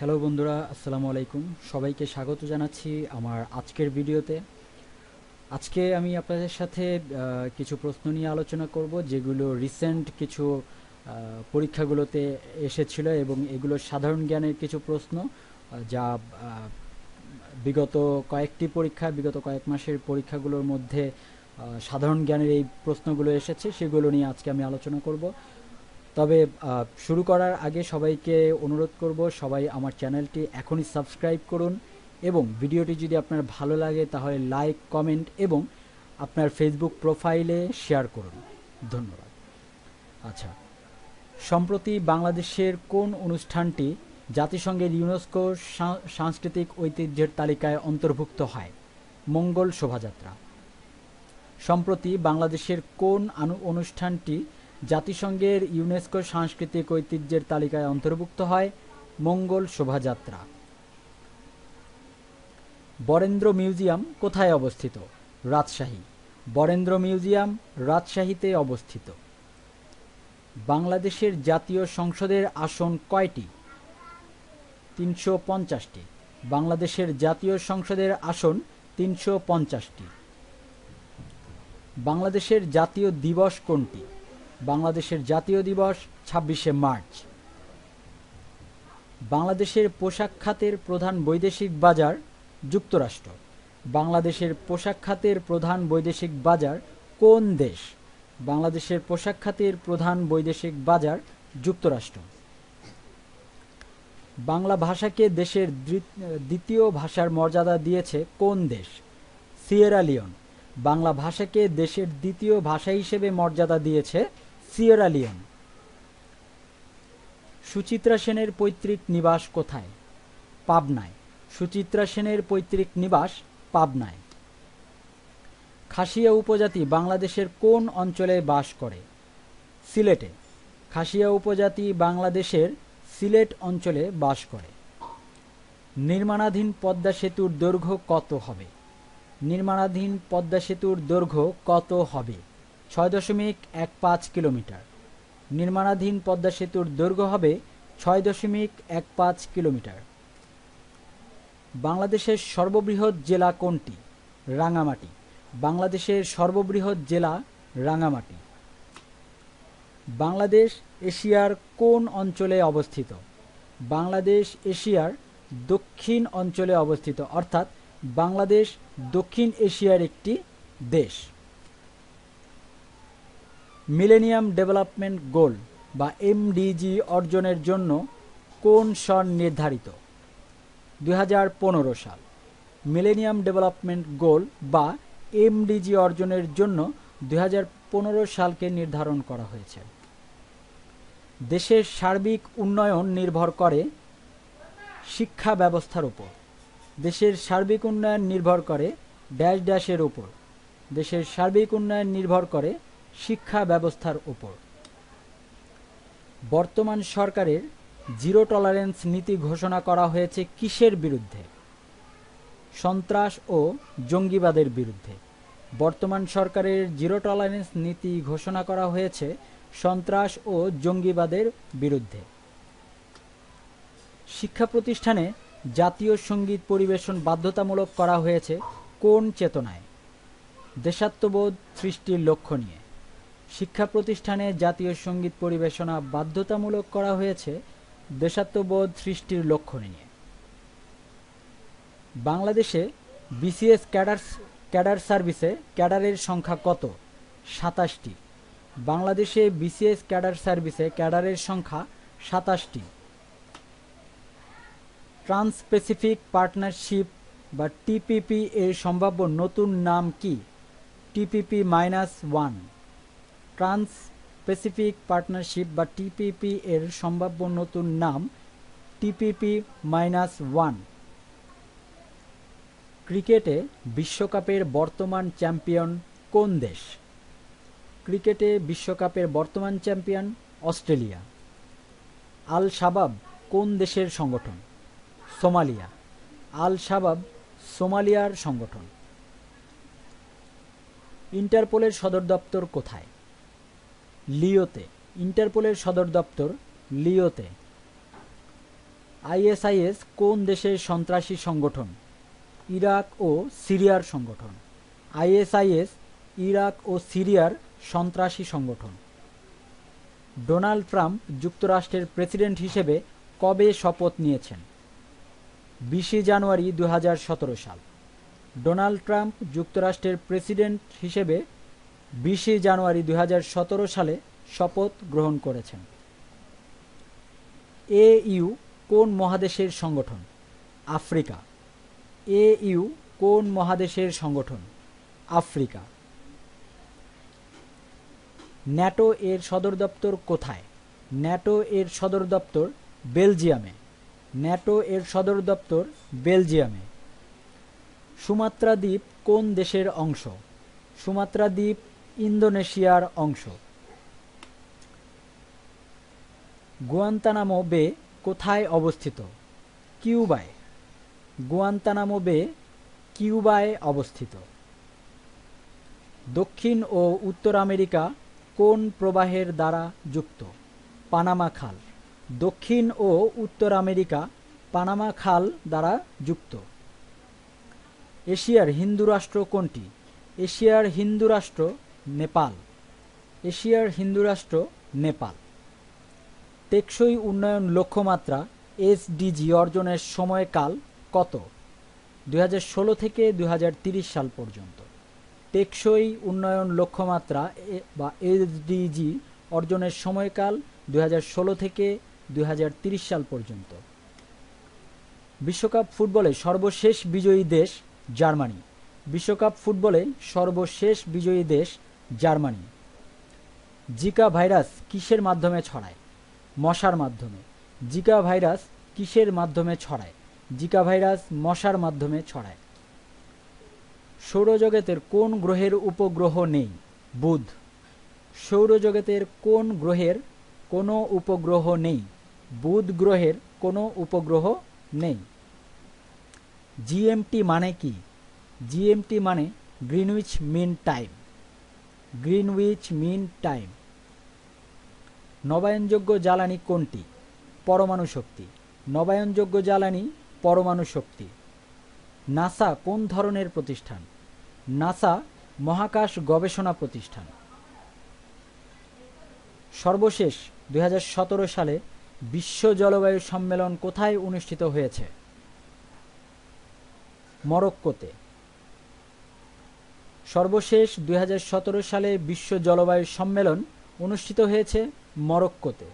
hello বন্ধুরা আসসালামু আলাইকুম সবাইকে স্বাগত জানাচ্ছি আমার আজকের ভিডিওতে আজকে আমি আপনাদের সাথে কিছু প্রশ্ন নিয়ে আলোচনা করব যেগুলো রিসেন্ট কিছু পরীক্ষাগুলোতে এসেছিল এবং এগুলো সাধারণ জ্ঞানের কিছু প্রশ্ন যা বিগত কয়েকটি পরীক্ষা বিগত কয়েক মাসের পরীক্ষাগুলোর মধ্যে সাধারণ জ্ঞানের এই প্রশ্নগুলো এসেছে সেগুলো নিয়ে আজকে আমি আলোচনা করবো তবে শুরু করার আগে সবাইকে অনুরোধ করব সবাই আমার চ্যানেলটি এখনই সাবস্ক্রাইব করুন এবং ভিডিওটি যদি আপনার ভালো লাগে তাহলে লাইক কমেন্ট এবং আপনার ফেসবুক প্রোফাইলে শেয়ার করুন ধন্যবাদ আচ্ছা সম্প্রতি বাংলাদেশের কোন অনুষ্ঠানটি জাতিসংঘের ইউনেস্কো সাংস্কৃতিক ঐতিহ্যের তালিকায় অন্তর্ভুক্ত হয় মঙ্গল শোভাযাত্রা সম্প্রতি বাংলাদেশের কোন অনুষ্ঠানটি জাতিসংঘের ইউনেস্কো সাংস্কৃতিক ঐতিহ্যের তালিকায় অন্তর্ভুক্ত হয় মঙ্গল শোভাযাত্রা বরেন্দ্র মিউজিয়াম কোথায় অবস্থিত রাজশাহী বরেন্দ্র মিউজিয়াম রাজশাহীতে অবস্থিত বাংলাদেশের জাতীয় সংসদের আসন কয়টি তিনশো পঞ্চাশটি বাংলাদেশের জাতীয় সংসদের আসন তিনশো পঞ্চাশটি বাংলাদেশের জাতীয় দিবস কোনটি বাংলাদেশের জাতীয় দিবস ছাব্বিশে মার্চ বাংলাদেশের পোশাক খাতের প্রধান বৈদেশিক বাজার যুক্তরাষ্ট্র বাংলাদেশের পোশাক খাতের প্রধান বৈদেশিক বাজার কোন দেশ বাংলাদেশের পোশাক খাতের প্রধান বৈদেশিক বাজার যুক্তরাষ্ট্র বাংলা ভাষাকে দেশের দ্বিতীয় ভাষার মর্যাদা দিয়েছে কোন দেশ সিয়েরা লিওন বাংলা ভাষাকে দেশের দ্বিতীয় ভাষা হিসেবে মর্যাদা দিয়েছে সিয়েরালিয়ন সুচিত্রা সেনের পৈতৃক নিবাস কোথায় পাবনায় সুচিত্রা সেনের পৈতৃক নিবাস পাবনায় খাসিয়া উপজাতি বাংলাদেশের কোন অঞ্চলে বাস করে সিলেটে খাসিয়া উপজাতি বাংলাদেশের সিলেট অঞ্চলে বাস করে নির্মাণাধীন পদ্মা সেতুর দৈর্ঘ্য কত হবে নির্মাণাধীন পদ্মা সেতুর দৈর্ঘ্য কত হবে ছয় দশমিক এক পাঁচ কিলোমিটার নির্মাণাধীন পদ্মা সেতুর দৈর্ঘ্য হবে ছয় দশমিক এক পাঁচ কিলোমিটার বাংলাদেশের সর্ববৃহৎ জেলা কোনটি রাঙামাটি বাংলাদেশের সর্ববৃহৎ জেলা রাঙামাটি বাংলাদেশ এশিয়ার কোন অঞ্চলে অবস্থিত বাংলাদেশ এশিয়ার দক্ষিণ অঞ্চলে অবস্থিত অর্থাৎ বাংলাদেশ দক্ষিণ এশিয়ার একটি দেশ মিলেনিয়াম ডেভেলপমেন্ট গোল বা এমডিজি অর্জনের জন্য কোন সন নির্ধারিত দুই সাল মিলেনিয়াম ডেভেলপমেন্ট গোল বা এমডিজি অর্জনের জন্য দুই সালকে নির্ধারণ করা হয়েছে দেশের সার্বিক উন্নয়ন নির্ভর করে শিক্ষা ব্যবস্থার উপর দেশের সার্বিক উন্নয়ন নির্ভর করে ড্যাশ ড্যাশের উপর দেশের সার্বিক উন্নয়ন নির্ভর করে শিক্ষা ব্যবস্থার ওপর বর্তমান সরকারের জিরো টলারেন্স নীতি ঘোষণা করা হয়েছে কিসের বিরুদ্ধে সন্ত্রাস ও জঙ্গিবাদের বিরুদ্ধে বর্তমান সরকারের জিরো টলারেন্স নীতি ঘোষণা করা হয়েছে সন্ত্রাস ও জঙ্গিবাদের বিরুদ্ধে শিক্ষা প্রতিষ্ঠানে জাতীয় সঙ্গীত পরিবেশন বাধ্যতামূলক করা হয়েছে কোন চেতনায় দেশাত্মবোধ সৃষ্টির লক্ষ্য নিয়ে শিক্ষা প্রতিষ্ঠানে জাতীয় সঙ্গীত পরিবেশনা বাধ্যতামূলক করা হয়েছে দেশাত্মবোধ সৃষ্টির লক্ষ্য নিয়ে বাংলাদেশে বিসিএস ক্যাডার ক্যাডার সার্ভিসে ক্যাডারের সংখ্যা কত সাতাশটি বাংলাদেশে বিসিএস ক্যাডার সার্ভিসে ক্যাডারের সংখ্যা সাতাশটি ট্রান্স প্যাসিফিক পার্টনারশিপ বা টিপিপি এর সম্ভাব্য নতুন নাম কি TPP minus one trans pacific partnership বা টিপিপি এর সম্ভাব্য নতুন নাম টিপিপি মাইনাস ওয়ান ক্রিকেটে বিশ্বকাপের বর্তমান চ্যাম্পিয়ন কোন দেশ ক্রিকেটে বিশ্বকাপের বর্তমান চ্যাম্পিয়ন অস্ট্রেলিয়া আল শাবাব কোন দেশের সংগঠন সোমালিয়া আল শাবাব সোমালিয়ার সংগঠন ইন্টারপোলের সদর দপ্তর কোথায় লিওতে ইন্টারপোলের সদর দপ্তর লিওতে আইএসআইএস কোন দেশের সন্ত্রাসী সংগঠন ইরাক ও সিরিয়ার সংগঠন আইএসআইএস ইরাক ও সিরিয়ার সন্ত্রাসী সংগঠন ডোনাল্ড ট্রাম্প যুক্তরাষ্ট্রের প্রেসিডেন্ট হিসেবে কবে শপথ নিয়েছেন বিশে জানুয়ারি দু সাল ডোনাল্ড ট্রাম্প যুক্তরাষ্ট্রের প্রেসিডেন্ট হিসেবে বিশে জানুয়ারি দুই সালে শপথ গ্রহণ করেছেন এ ইউ কোন মহাদেশের সংগঠন আফ্রিকা এ ইউ কোন মহাদেশের সংগঠন আফ্রিকা ন্যাটো এর সদর দপ্তর কোথায় ন্যাটো এর সদর দপ্তর বেলজিয়ামে ন্যাটো এর সদর দপ্তর বেলজিয়ামে সুমাত্রা দ্বীপ কোন দেশের অংশ সুমাত্রা দ্বীপ ইন্দোনেশিয়ার অংশ গুয়ান্তানামো বে কোথায় অবস্থিত কিউবায় গুয়ান্তানামো বে কিউবায় অবস্থিত দক্ষিণ ও উত্তর আমেরিকা কোন প্রবাহের দ্বারা যুক্ত পানামা খাল দক্ষিণ ও উত্তর আমেরিকা পানামা খাল দ্বারা যুক্ত এশিয়ার হিন্দু রাষ্ট্র কোনটি এশিয়ার হিন্দু রাষ্ট্র নেপাল এশিয়ার হিন্দু রাষ্ট্র নেপাল টেকসই উন্নয়ন লক্ষ্যমাত্রা এসডিজি অর্জনের সময়কাল কত দুই থেকে দুই সাল পর্যন্ত টেকসই উন্নয়ন লক্ষ্যমাত্রা বা এসডিজি অর্জনের সময়কাল দুই থেকে দুই সাল পর্যন্ত বিশ্বকাপ ফুটবলে সর্বশেষ বিজয়ী দেশ জার্মানি বিশ্বকাপ ফুটবলে সর্বশেষ বিজয়ী দেশ জার্মানি জিকা ভাইরাস কিসের মাধ্যমে ছড়ায় মশার মাধ্যমে জিকা ভাইরাস কিসের মাধ্যমে ছড়ায় জিকা ভাইরাস মশার মাধ্যমে ছড়ায় সৌরজগতের কোন গ্রহের উপগ্রহ নেই বুধ সৌরজগতের কোন গ্রহের কোনো উপগ্রহ নেই বুধ গ্রহের কোনো উপগ্রহ নেই জিএমটি মানে কি জিএমটি মানে Greenwich mean time Greenwich mean time নবায়নযোগ্য জ্বালানি কোনটি পরমাণু শক্তি নবায়নযোগ্য জ্বালানি পরমাণু শক্তি নাসা কোন ধরনের প্রতিষ্ঠান নাসা মহাকাশ গবেষণা প্রতিষ্ঠান সর্বশেষ দুই সালে বিশ্ব জলবায়ু সম্মেলন কোথায় অনুষ্ঠিত হয়েছে মরক্কোতে সর্বশেষ দুই সালে বিশ্ব জলবায়ু সম্মেলন অনুষ্ঠিত হয়েছে মরক্কোতে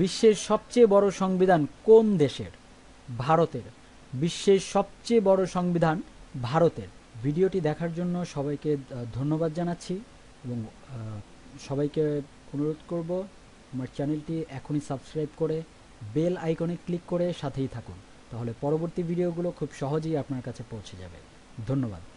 বিশ্বের সবচেয়ে বড় সংবিধান কোন দেশের ভারতের বিশ্বের সবচেয়ে বড় সংবিধান ভারতের ভিডিওটি দেখার জন্য সবাইকে ধন্যবাদ জানাচ্ছি এবং সবাইকে অনুরোধ করব আমার চ্যানেলটি এখনই সাবস্ক্রাইব করে বেল আইকনে ক্লিক করে সাথেই থাকুন তাহলে পরবর্তী ভিডিওগুলো খুব সহজেই আপনার কাছে পৌঁছে যাবে ধন্যবাদ